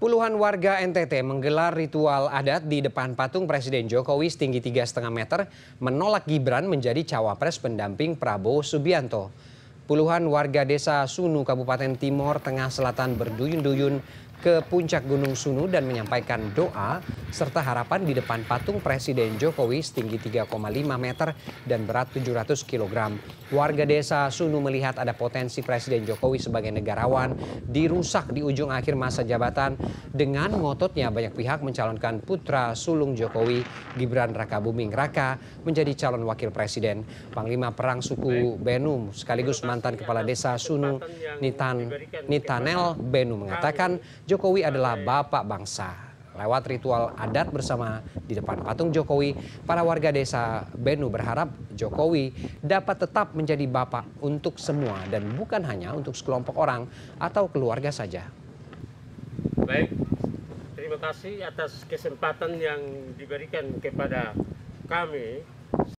Puluhan warga NTT menggelar ritual adat di depan patung Presiden Jokowi setinggi 3,5 meter menolak Gibran menjadi cawapres pendamping Prabowo Subianto. Puluhan warga desa Sunu, Kabupaten Timur Tengah Selatan berduyun-duyun ke puncak Gunung Sunu dan menyampaikan doa serta harapan di depan patung Presiden Jokowi setinggi 3,5 meter dan berat 700 kg. Warga desa Sunu melihat ada potensi Presiden Jokowi sebagai negarawan dirusak di ujung akhir masa jabatan dengan ngototnya banyak pihak mencalonkan putra sulung Jokowi Gibran Raka Buming Raka menjadi calon wakil presiden. Panglima Perang Suku Benum sekaligus mantan kepala desa Sunu Nitan, Nitanel Benum mengatakan Jokowi adalah bapak bangsa. Lewat ritual adat bersama di depan patung Jokowi, para warga desa Benu berharap Jokowi dapat tetap menjadi bapak untuk semua dan bukan hanya untuk sekelompok orang atau keluarga saja. Baik, terima kasih atas kesempatan yang diberikan kepada kami